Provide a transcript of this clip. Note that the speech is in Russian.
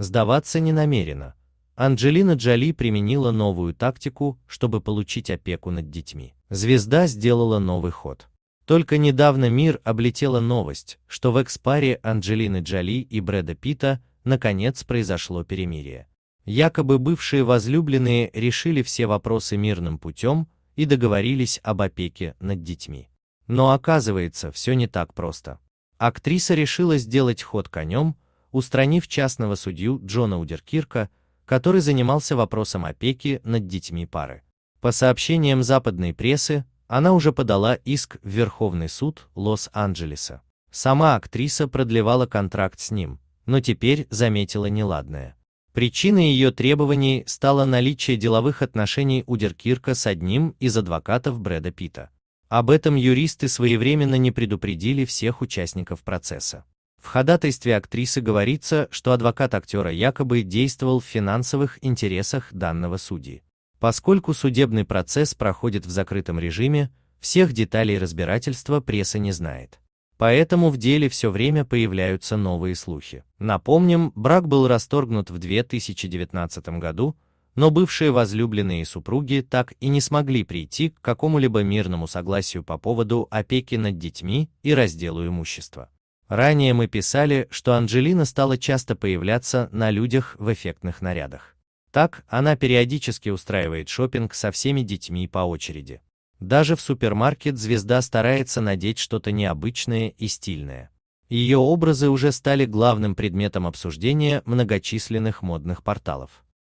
Сдаваться не намерена. Анджелина Джоли применила новую тактику, чтобы получить опеку над детьми. Звезда сделала новый ход. Только недавно мир облетела новость, что в экспаре Анджелины Джоли и Брэда Питта наконец произошло перемирие. Якобы бывшие возлюбленные решили все вопросы мирным путем и договорились об опеке над детьми. Но оказывается, все не так просто. Актриса решила сделать ход конем, устранив частного судью Джона Удеркирка, который занимался вопросом опеки над детьми пары. По сообщениям западной прессы, она уже подала иск в Верховный суд Лос-Анджелеса. Сама актриса продлевала контракт с ним, но теперь заметила неладное. Причиной ее требований стало наличие деловых отношений у Деркирка с одним из адвокатов Брэда Питта. Об этом юристы своевременно не предупредили всех участников процесса. В ходатайстве актрисы говорится, что адвокат актера якобы действовал в финансовых интересах данного судьи. Поскольку судебный процесс проходит в закрытом режиме, всех деталей разбирательства пресса не знает. Поэтому в деле все время появляются новые слухи. Напомним, брак был расторгнут в 2019 году, но бывшие возлюбленные супруги так и не смогли прийти к какому-либо мирному согласию по поводу опеки над детьми и разделу имущества. Ранее мы писали, что Анджелина стала часто появляться на людях в эффектных нарядах. Так, она периодически устраивает шопинг со всеми детьми по очереди. Даже в супермаркет звезда старается надеть что-то необычное и стильное. Ее образы уже стали главным предметом обсуждения многочисленных модных порталов.